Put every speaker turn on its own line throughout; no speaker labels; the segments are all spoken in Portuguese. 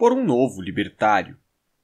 por um novo libertário.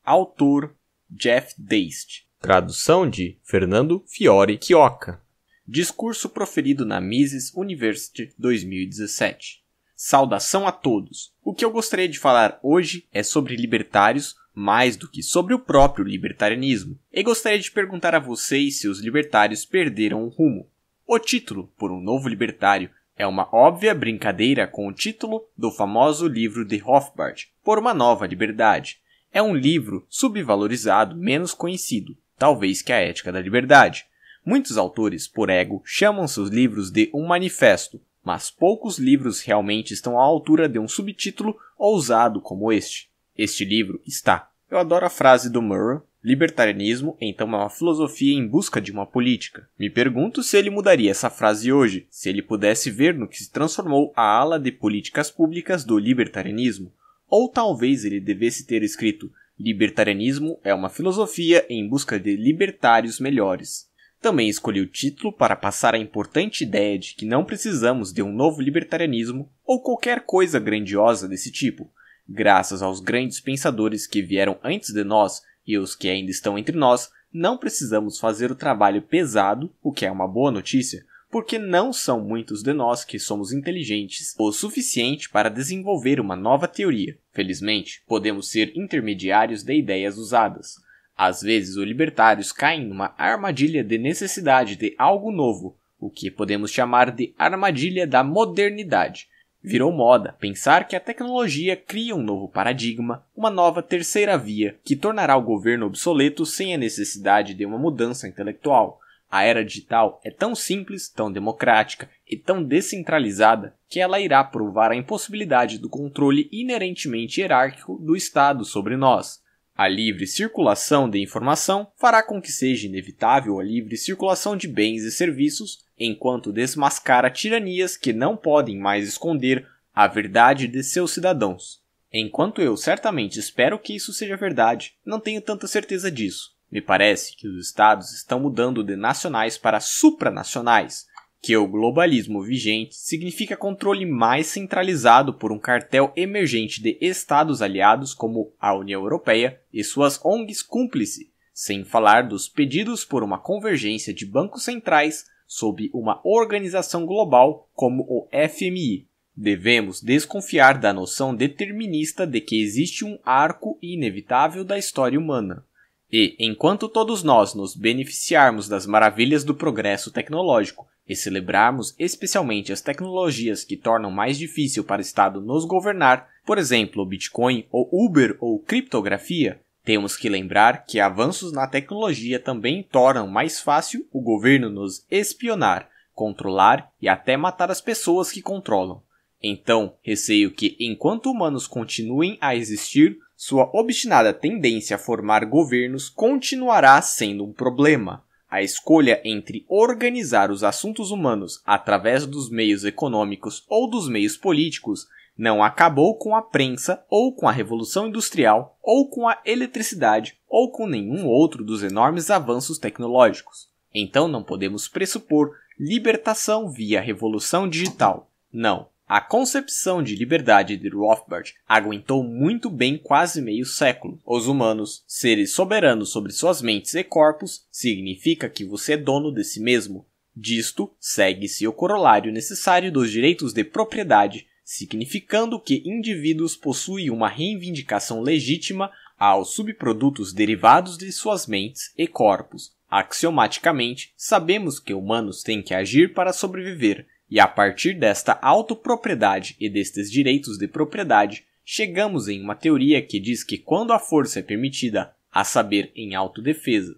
Autor Jeff Deist. Tradução de Fernando Fiore Quioca. Discurso proferido na Mises University 2017. Saudação a todos! O que eu gostaria de falar hoje é sobre libertários mais do que sobre o próprio libertarianismo. E gostaria de perguntar a vocês se os libertários perderam o rumo. O título, Por um Novo Libertário, é uma óbvia brincadeira com o título do famoso livro de Rothbard, Por uma Nova Liberdade. É um livro subvalorizado, menos conhecido, talvez que a Ética da Liberdade. Muitos autores, por ego, chamam seus livros de um manifesto, mas poucos livros realmente estão à altura de um subtítulo ousado como este. Este livro está. Eu adoro a frase do Murrow Libertarianismo, então, é uma filosofia em busca de uma política. Me pergunto se ele mudaria essa frase hoje, se ele pudesse ver no que se transformou a ala de políticas públicas do libertarianismo. Ou talvez ele devesse ter escrito: Libertarianismo é uma filosofia em busca de libertários melhores. Também escolhi o título para passar a importante ideia de que não precisamos de um novo libertarianismo ou qualquer coisa grandiosa desse tipo. Graças aos grandes pensadores que vieram antes de nós e os que ainda estão entre nós, não precisamos fazer o trabalho pesado, o que é uma boa notícia, porque não são muitos de nós que somos inteligentes o suficiente para desenvolver uma nova teoria. Felizmente, podemos ser intermediários de ideias usadas. Às vezes, os libertários caem numa armadilha de necessidade de algo novo, o que podemos chamar de armadilha da modernidade, Virou moda pensar que a tecnologia cria um novo paradigma, uma nova terceira via, que tornará o governo obsoleto sem a necessidade de uma mudança intelectual. A era digital é tão simples, tão democrática e tão descentralizada que ela irá provar a impossibilidade do controle inerentemente hierárquico do Estado sobre nós. A livre circulação de informação fará com que seja inevitável a livre circulação de bens e serviços enquanto desmascara tiranias que não podem mais esconder a verdade de seus cidadãos. Enquanto eu certamente espero que isso seja verdade, não tenho tanta certeza disso. Me parece que os estados estão mudando de nacionais para supranacionais, que o globalismo vigente significa controle mais centralizado por um cartel emergente de estados aliados como a União Europeia e suas ONGs cúmplice, sem falar dos pedidos por uma convergência de bancos centrais sob uma organização global como o FMI. Devemos desconfiar da noção determinista de que existe um arco inevitável da história humana. E, enquanto todos nós nos beneficiarmos das maravilhas do progresso tecnológico e celebrarmos especialmente as tecnologias que tornam mais difícil para o Estado nos governar, por exemplo, o Bitcoin ou Uber ou criptografia, temos que lembrar que avanços na tecnologia também tornam mais fácil o governo nos espionar, controlar e até matar as pessoas que controlam. Então, receio que, enquanto humanos continuem a existir, sua obstinada tendência a formar governos continuará sendo um problema. A escolha entre organizar os assuntos humanos através dos meios econômicos ou dos meios políticos não acabou com a prensa ou com a Revolução Industrial ou com a eletricidade ou com nenhum outro dos enormes avanços tecnológicos. Então não podemos pressupor libertação via revolução digital. Não. A concepção de liberdade de Rothbard aguentou muito bem quase meio século. Os humanos, seres soberanos sobre suas mentes e corpos, significa que você é dono de si mesmo. Disto segue-se o corolário necessário dos direitos de propriedade, significando que indivíduos possuem uma reivindicação legítima aos subprodutos derivados de suas mentes e corpos. Axiomaticamente, sabemos que humanos têm que agir para sobreviver, e a partir desta autopropriedade e destes direitos de propriedade, chegamos em uma teoria que diz que quando a força é permitida, a saber, em autodefesa,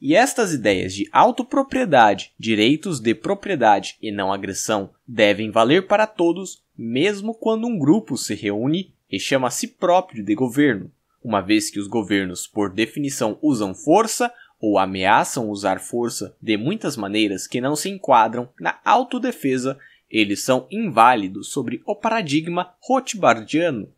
e estas ideias de autopropriedade, direitos de propriedade e não agressão devem valer para todos, mesmo quando um grupo se reúne e chama a si próprio de governo, uma vez que os governos, por definição, usam força ou ameaçam usar força de muitas maneiras que não se enquadram na autodefesa, eles são inválidos sobre o paradigma rothbardiano.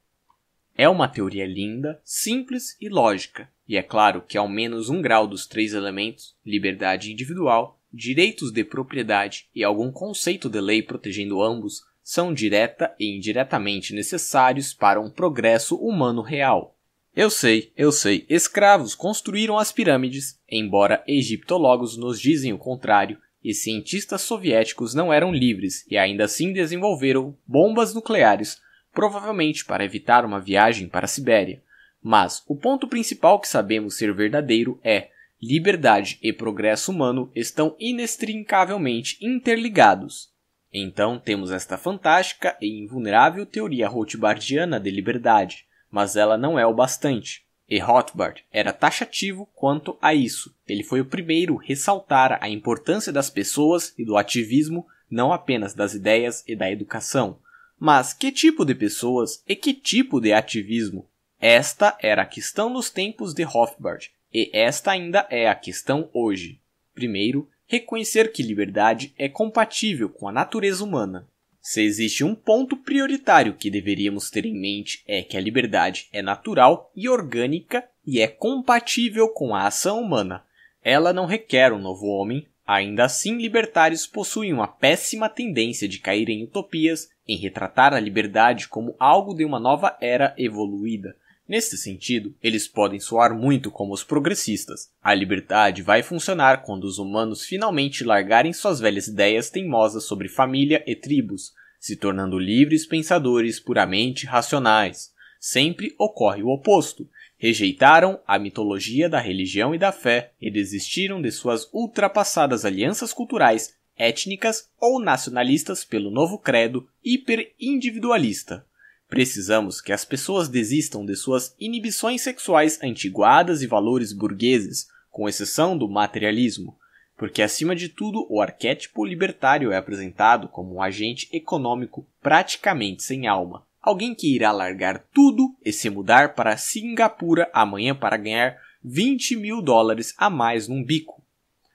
É uma teoria linda, simples e lógica, e é claro que ao menos um grau dos três elementos, liberdade individual, direitos de propriedade e algum conceito de lei protegendo ambos, são direta e indiretamente necessários para um progresso humano real. Eu sei, eu sei, escravos construíram as pirâmides, embora egiptólogos nos dizem o contrário, e cientistas soviéticos não eram livres e ainda assim desenvolveram bombas nucleares, provavelmente para evitar uma viagem para a Sibéria. Mas o ponto principal que sabemos ser verdadeiro é: liberdade e progresso humano estão inextricavelmente interligados. Então temos esta fantástica e invulnerável teoria Rothbardiana de liberdade, mas ela não é o bastante. E Rothbard era taxativo quanto a isso. Ele foi o primeiro a ressaltar a importância das pessoas e do ativismo, não apenas das ideias e da educação. Mas que tipo de pessoas e que tipo de ativismo? Esta era a questão nos tempos de Hofbard, e esta ainda é a questão hoje. Primeiro, reconhecer que liberdade é compatível com a natureza humana. Se existe um ponto prioritário que deveríamos ter em mente é que a liberdade é natural e orgânica e é compatível com a ação humana. Ela não requer um novo homem, ainda assim, libertários possuem uma péssima tendência de cair em utopias, em retratar a liberdade como algo de uma nova era evoluída Neste sentido, eles podem soar muito como os progressistas. A liberdade vai funcionar quando os humanos finalmente largarem suas velhas ideias teimosas sobre família e tribos, se tornando livres pensadores puramente racionais. Sempre ocorre o oposto. Rejeitaram a mitologia da religião e da fé e desistiram de suas ultrapassadas alianças culturais, étnicas ou nacionalistas pelo novo credo hiperindividualista. Precisamos que as pessoas desistam de suas inibições sexuais antiguadas e valores burgueses, com exceção do materialismo, porque acima de tudo o arquétipo libertário é apresentado como um agente econômico praticamente sem alma, alguém que irá largar tudo e se mudar para Singapura amanhã para ganhar 20 mil dólares a mais num bico.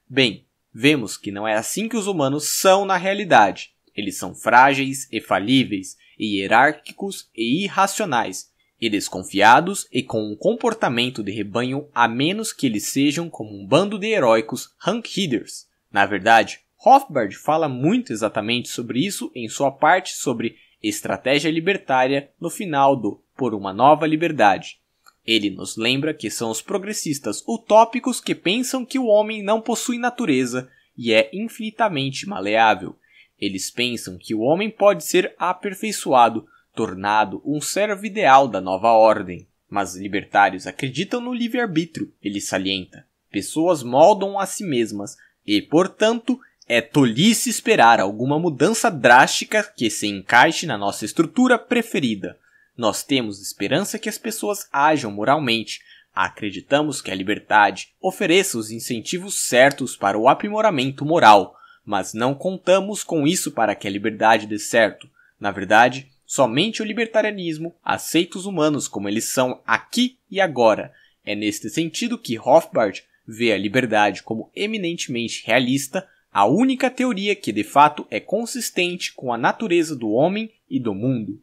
Bem, vemos que não é assim que os humanos são na realidade. Eles são frágeis e falíveis e hierárquicos e irracionais, e desconfiados e com um comportamento de rebanho a menos que eles sejam como um bando de heróicos rank-headers. Na verdade, Rothbard fala muito exatamente sobre isso em sua parte sobre estratégia libertária no final do Por uma Nova Liberdade. Ele nos lembra que são os progressistas utópicos que pensam que o homem não possui natureza e é infinitamente maleável, eles pensam que o homem pode ser aperfeiçoado, tornado um servo ideal da nova ordem. Mas libertários acreditam no livre-arbítrio, ele salienta. Pessoas moldam a si mesmas e, portanto, é tolice esperar alguma mudança drástica que se encaixe na nossa estrutura preferida. Nós temos esperança que as pessoas ajam moralmente. Acreditamos que a liberdade ofereça os incentivos certos para o aprimoramento moral mas não contamos com isso para que a liberdade dê certo. Na verdade, somente o libertarianismo aceita os humanos como eles são aqui e agora. É neste sentido que Rothbard vê a liberdade como eminentemente realista, a única teoria que de fato é consistente com a natureza do homem e do mundo.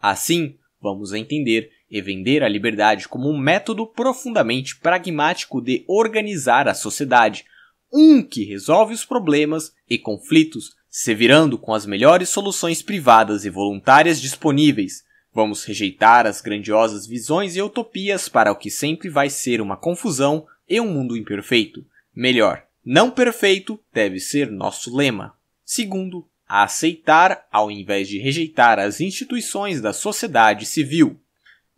Assim, vamos entender e vender a liberdade como um método profundamente pragmático de organizar a sociedade, um que resolve os problemas e conflitos, se virando com as melhores soluções privadas e voluntárias disponíveis. Vamos rejeitar as grandiosas visões e utopias para o que sempre vai ser uma confusão e um mundo imperfeito. Melhor, não perfeito deve ser nosso lema. Segundo, a aceitar ao invés de rejeitar as instituições da sociedade civil.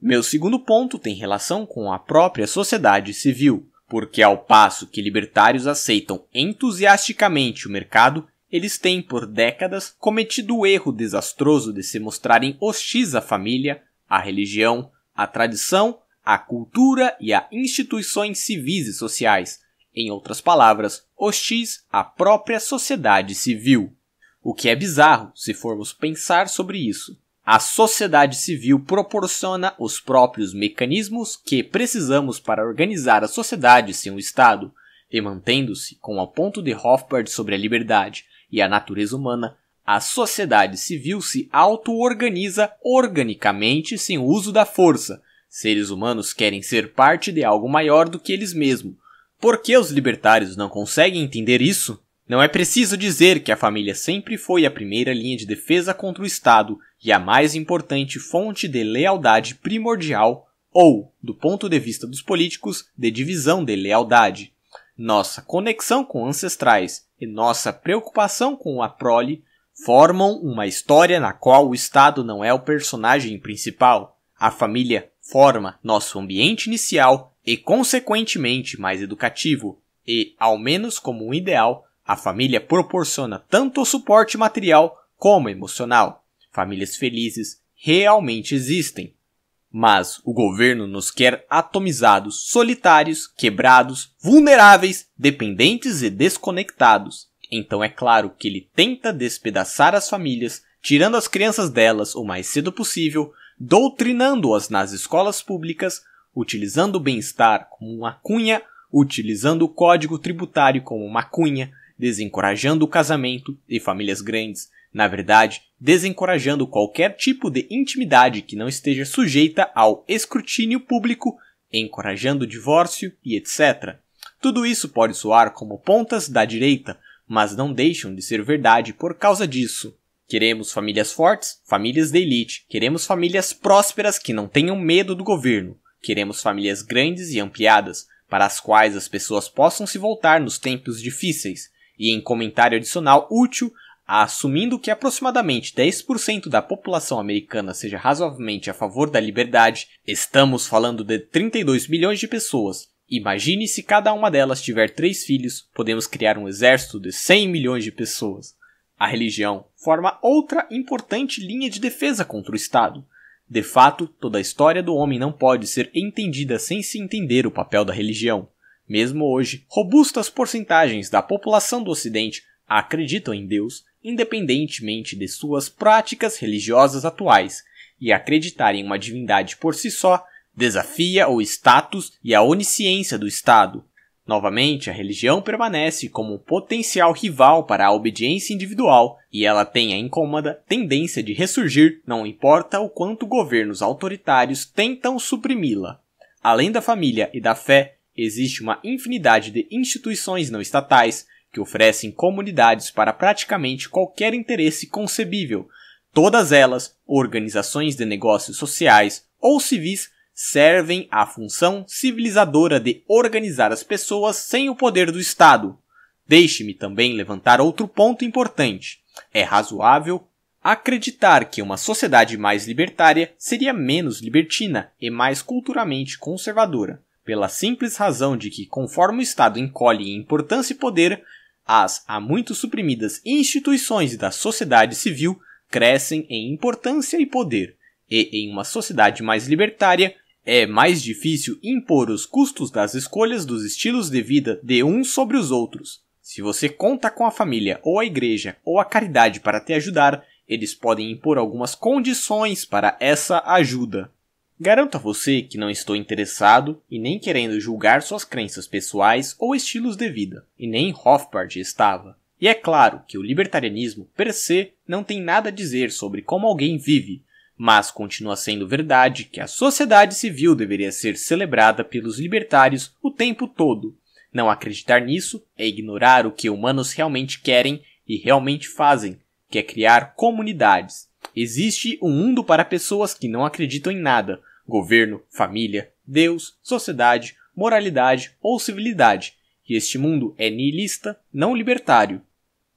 Meu segundo ponto tem relação com a própria sociedade civil porque ao passo que libertários aceitam entusiasticamente o mercado, eles têm por décadas cometido o erro desastroso de se mostrarem hostis à família, à religião, à tradição, à cultura e a instituições civis e sociais, em outras palavras, hostis à própria sociedade civil. O que é bizarro se formos pensar sobre isso. A sociedade civil proporciona os próprios mecanismos que precisamos para organizar a sociedade sem o Estado, e mantendo-se com o ponto de Hofbard sobre a liberdade e a natureza humana, a sociedade civil se auto-organiza organicamente sem o uso da força. Seres humanos querem ser parte de algo maior do que eles mesmos. Por que os libertários não conseguem entender isso? Não é preciso dizer que a família sempre foi a primeira linha de defesa contra o Estado e a mais importante fonte de lealdade primordial ou, do ponto de vista dos políticos, de divisão de lealdade. Nossa conexão com ancestrais e nossa preocupação com a prole formam uma história na qual o Estado não é o personagem principal. A família forma nosso ambiente inicial e, consequentemente, mais educativo, e, ao menos como um ideal, a família proporciona tanto o suporte material como emocional. Famílias felizes realmente existem. Mas o governo nos quer atomizados, solitários, quebrados, vulneráveis, dependentes e desconectados. Então é claro que ele tenta despedaçar as famílias, tirando as crianças delas o mais cedo possível, doutrinando-as nas escolas públicas, utilizando o bem-estar como uma cunha, utilizando o código tributário como uma cunha, desencorajando o casamento e famílias grandes, na verdade, desencorajando qualquer tipo de intimidade que não esteja sujeita ao escrutínio público, encorajando o divórcio e etc. Tudo isso pode soar como pontas da direita, mas não deixam de ser verdade por causa disso. Queremos famílias fortes, famílias de elite, queremos famílias prósperas que não tenham medo do governo, queremos famílias grandes e ampliadas, para as quais as pessoas possam se voltar nos tempos difíceis, e em comentário adicional útil, assumindo que aproximadamente 10% da população americana seja razoavelmente a favor da liberdade, estamos falando de 32 milhões de pessoas. Imagine se cada uma delas tiver três filhos, podemos criar um exército de 100 milhões de pessoas. A religião forma outra importante linha de defesa contra o Estado. De fato, toda a história do homem não pode ser entendida sem se entender o papel da religião. Mesmo hoje, robustas porcentagens da população do Ocidente acreditam em Deus, independentemente de suas práticas religiosas atuais, e acreditar em uma divindade por si só desafia o status e a onisciência do Estado. Novamente, a religião permanece como um potencial rival para a obediência individual e ela tem a incômoda tendência de ressurgir, não importa o quanto governos autoritários tentam suprimi-la. Além da família e da fé, Existe uma infinidade de instituições não estatais que oferecem comunidades para praticamente qualquer interesse concebível. Todas elas, organizações de negócios sociais ou civis, servem à função civilizadora de organizar as pessoas sem o poder do Estado. Deixe-me também levantar outro ponto importante. É razoável acreditar que uma sociedade mais libertária seria menos libertina e mais culturalmente conservadora pela simples razão de que, conforme o Estado encolhe em importância e poder, as há muito suprimidas instituições da sociedade civil crescem em importância e poder, e em uma sociedade mais libertária é mais difícil impor os custos das escolhas dos estilos de vida de uns sobre os outros. Se você conta com a família ou a igreja ou a caridade para te ajudar, eles podem impor algumas condições para essa ajuda. Garanto a você que não estou interessado e nem querendo julgar suas crenças pessoais ou estilos de vida, e nem Hofbart estava. E é claro que o libertarianismo, per se, não tem nada a dizer sobre como alguém vive, mas continua sendo verdade que a sociedade civil deveria ser celebrada pelos libertários o tempo todo. Não acreditar nisso é ignorar o que humanos realmente querem e realmente fazem, que é criar comunidades. Existe um mundo para pessoas que não acreditam em nada, governo, família, Deus, sociedade, moralidade ou civilidade, e este mundo é niilista, não libertário.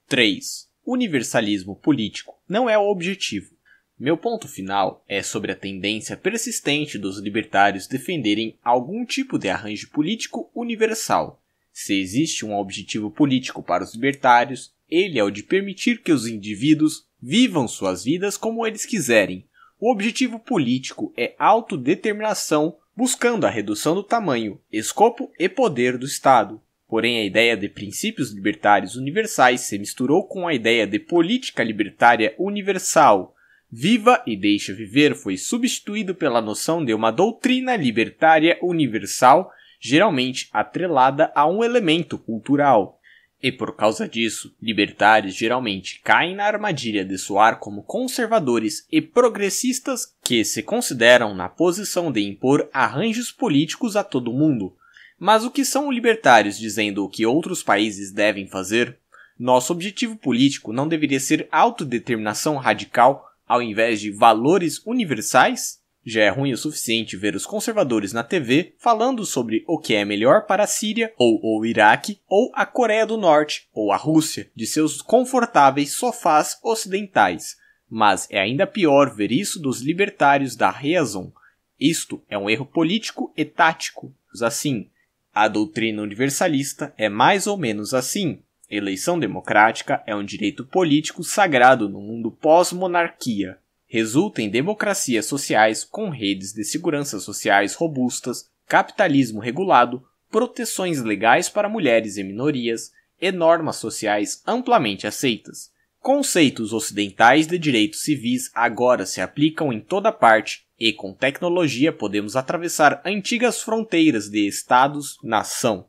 3. Universalismo político não é o objetivo. Meu ponto final é sobre a tendência persistente dos libertários defenderem algum tipo de arranjo político universal. Se existe um objetivo político para os libertários, ele é o de permitir que os indivíduos vivam suas vidas como eles quiserem, o objetivo político é autodeterminação, buscando a redução do tamanho, escopo e poder do Estado. Porém, a ideia de princípios libertários universais se misturou com a ideia de política libertária universal. Viva e deixa viver foi substituído pela noção de uma doutrina libertária universal, geralmente atrelada a um elemento cultural. E por causa disso, libertários geralmente caem na armadilha de soar como conservadores e progressistas que se consideram na posição de impor arranjos políticos a todo mundo. Mas o que são libertários dizendo o que outros países devem fazer? Nosso objetivo político não deveria ser autodeterminação radical ao invés de valores universais? Já é ruim o suficiente ver os conservadores na TV falando sobre o que é melhor para a Síria ou o Iraque ou a Coreia do Norte ou a Rússia de seus confortáveis sofás ocidentais. Mas é ainda pior ver isso dos libertários da Reason. Isto é um erro político e tático. Assim, a doutrina universalista é mais ou menos assim. Eleição democrática é um direito político sagrado no mundo pós-monarquia resulta em democracias sociais com redes de segurança sociais robustas, capitalismo regulado, proteções legais para mulheres e minorias e normas sociais amplamente aceitas. Conceitos ocidentais de direitos civis agora se aplicam em toda parte e com tecnologia podemos atravessar antigas fronteiras de estados-nação.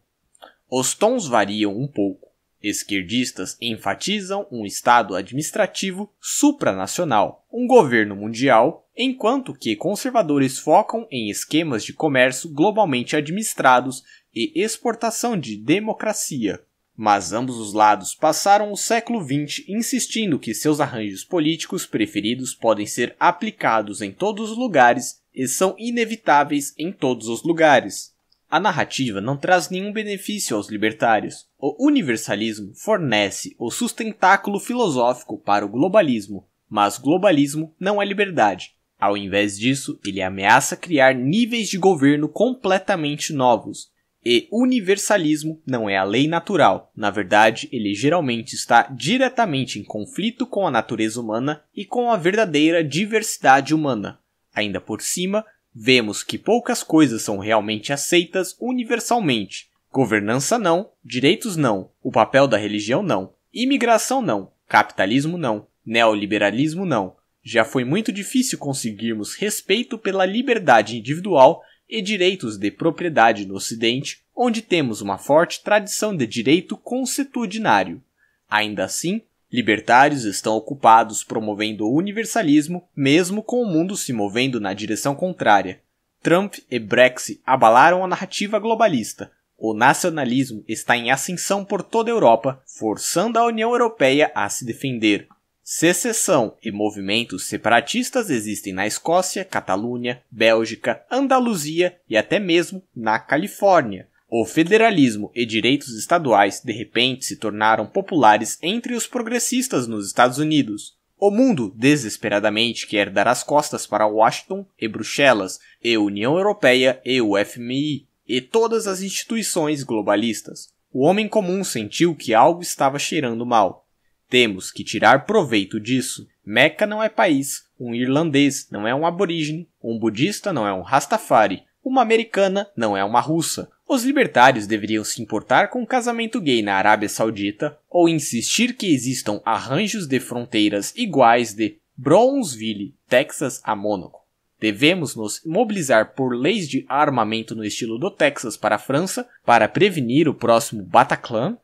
Os tons variam um pouco Esquerdistas enfatizam um Estado administrativo supranacional, um governo mundial, enquanto que conservadores focam em esquemas de comércio globalmente administrados e exportação de democracia. Mas ambos os lados passaram o século XX insistindo que seus arranjos políticos preferidos podem ser aplicados em todos os lugares e são inevitáveis em todos os lugares. A narrativa não traz nenhum benefício aos libertários. O universalismo fornece o sustentáculo filosófico para o globalismo, mas globalismo não é liberdade. Ao invés disso, ele ameaça criar níveis de governo completamente novos. E universalismo não é a lei natural. Na verdade, ele geralmente está diretamente em conflito com a natureza humana e com a verdadeira diversidade humana. Ainda por cima, Vemos que poucas coisas são realmente aceitas universalmente. Governança não, direitos não, o papel da religião não, imigração não, capitalismo não, neoliberalismo não. Já foi muito difícil conseguirmos respeito pela liberdade individual e direitos de propriedade no Ocidente, onde temos uma forte tradição de direito consuetudinário. Ainda assim, Libertários estão ocupados promovendo o universalismo, mesmo com o mundo se movendo na direção contrária. Trump e Brexit abalaram a narrativa globalista. O nacionalismo está em ascensão por toda a Europa, forçando a União Europeia a se defender. Secessão e movimentos separatistas existem na Escócia, Catalunha, Bélgica, Andaluzia e até mesmo na Califórnia. O federalismo e direitos estaduais de repente se tornaram populares entre os progressistas nos Estados Unidos. O mundo desesperadamente quer dar as costas para Washington e Bruxelas, e União Europeia e o FMI, e todas as instituições globalistas. O homem comum sentiu que algo estava cheirando mal. Temos que tirar proveito disso. Meca não é país, um irlandês não é um aborígene, um budista não é um rastafari, uma americana não é uma russa, os libertários deveriam se importar com o casamento gay na Arábia Saudita ou insistir que existam arranjos de fronteiras iguais de Brownsville, Texas a Mônaco. Devemos nos mobilizar por leis de armamento no estilo do Texas para a França para prevenir o próximo Bataclan?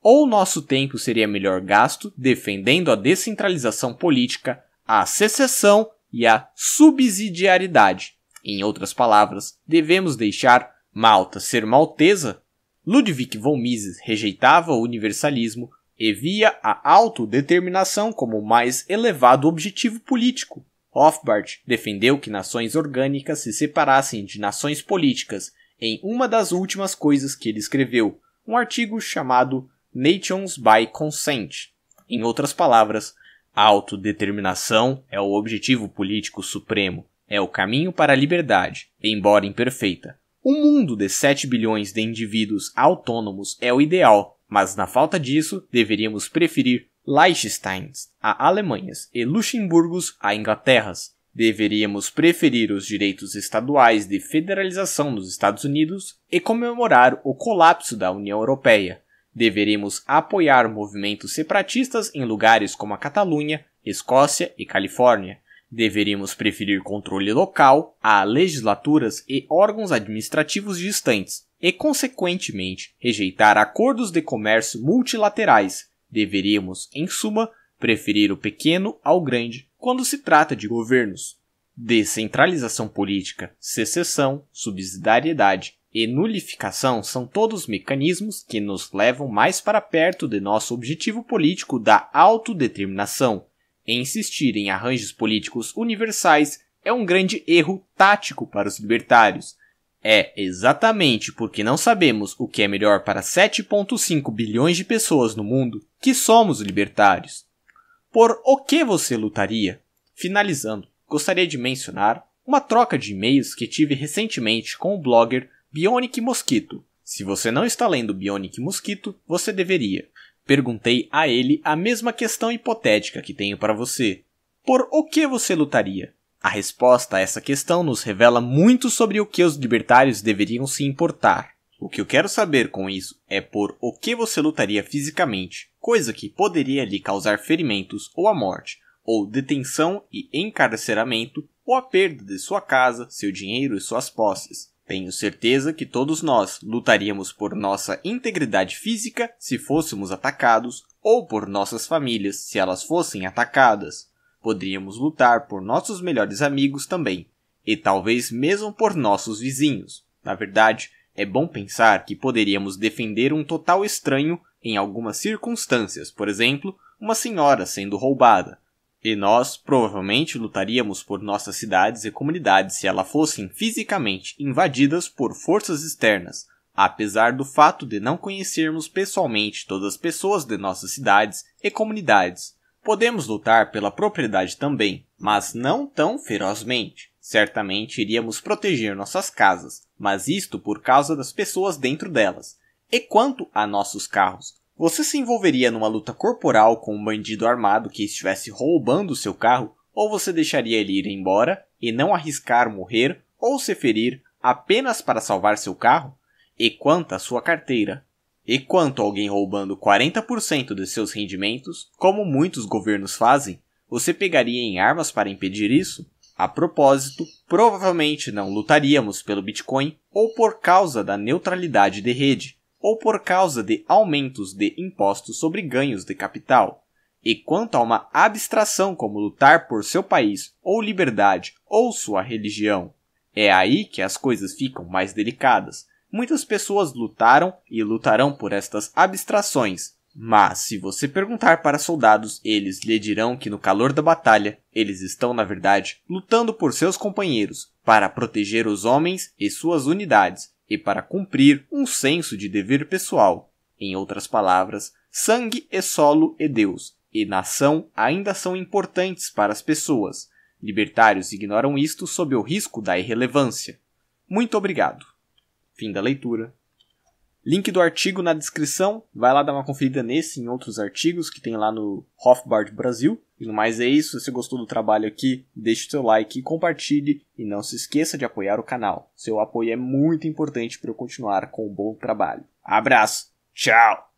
Ou nosso tempo seria melhor gasto defendendo a descentralização política, a secessão e a subsidiariedade? Em outras palavras, devemos deixar Malta ser maltesa, Ludwig von Mises rejeitava o universalismo e via a autodeterminação como o mais elevado objetivo político. Hofbart defendeu que nações orgânicas se separassem de nações políticas em uma das últimas coisas que ele escreveu, um artigo chamado Nations by Consent. Em outras palavras, a autodeterminação é o objetivo político supremo, é o caminho para a liberdade, embora imperfeita. Um mundo de 7 bilhões de indivíduos autônomos é o ideal, mas na falta disso, deveríamos preferir Liechtensteins a Alemanhas e Luxemburgos a Inglaterras. Deveríamos preferir os direitos estaduais de federalização nos Estados Unidos e comemorar o colapso da União Europeia. Deveríamos apoiar movimentos separatistas em lugares como a Catalunha, Escócia e Califórnia. Deveríamos preferir controle local a legislaturas e órgãos administrativos distantes e, consequentemente, rejeitar acordos de comércio multilaterais. Deveríamos, em suma, preferir o pequeno ao grande quando se trata de governos. Descentralização política, secessão, subsidiariedade e nulificação são todos mecanismos que nos levam mais para perto de nosso objetivo político da autodeterminação Insistir em arranjos políticos universais é um grande erro tático para os libertários. É exatamente porque não sabemos o que é melhor para 7,5 bilhões de pessoas no mundo que somos libertários. Por o que você lutaria? Finalizando, gostaria de mencionar uma troca de e-mails que tive recentemente com o blogger Bionic Mosquito. Se você não está lendo Bionic Mosquito, você deveria. Perguntei a ele a mesma questão hipotética que tenho para você. Por o que você lutaria? A resposta a essa questão nos revela muito sobre o que os libertários deveriam se importar. O que eu quero saber com isso é por o que você lutaria fisicamente, coisa que poderia lhe causar ferimentos ou a morte, ou detenção e encarceramento, ou a perda de sua casa, seu dinheiro e suas posses. Tenho certeza que todos nós lutaríamos por nossa integridade física se fôssemos atacados, ou por nossas famílias se elas fossem atacadas. Poderíamos lutar por nossos melhores amigos também, e talvez mesmo por nossos vizinhos. Na verdade, é bom pensar que poderíamos defender um total estranho em algumas circunstâncias, por exemplo, uma senhora sendo roubada. E nós provavelmente lutaríamos por nossas cidades e comunidades se elas fossem fisicamente invadidas por forças externas, apesar do fato de não conhecermos pessoalmente todas as pessoas de nossas cidades e comunidades. Podemos lutar pela propriedade também, mas não tão ferozmente. Certamente iríamos proteger nossas casas, mas isto por causa das pessoas dentro delas. E quanto a nossos carros, você se envolveria numa luta corporal com um bandido armado que estivesse roubando seu carro, ou você deixaria ele ir embora e não arriscar morrer ou se ferir apenas para salvar seu carro? E quanto à sua carteira? E quanto a alguém roubando 40% de seus rendimentos, como muitos governos fazem, você pegaria em armas para impedir isso? A propósito, provavelmente não lutaríamos pelo Bitcoin ou por causa da neutralidade de rede, ou por causa de aumentos de impostos sobre ganhos de capital. E quanto a uma abstração como lutar por seu país, ou liberdade, ou sua religião. É aí que as coisas ficam mais delicadas. Muitas pessoas lutaram e lutarão por estas abstrações, mas se você perguntar para soldados, eles lhe dirão que no calor da batalha, eles estão, na verdade, lutando por seus companheiros, para proteger os homens e suas unidades, e para cumprir um senso de dever pessoal. Em outras palavras, sangue e é solo e Deus e nação ainda são importantes para as pessoas. Libertários ignoram isto sob o risco da irrelevância. Muito obrigado. Fim da leitura. Link do artigo na descrição, vai lá dar uma conferida nesse e em outros artigos que tem lá no Hofbard Brasil. E no mais é isso, se você gostou do trabalho aqui, deixe o seu like e compartilhe. E não se esqueça de apoiar o canal, seu apoio é muito importante para eu continuar com o um bom trabalho. Abraço, tchau!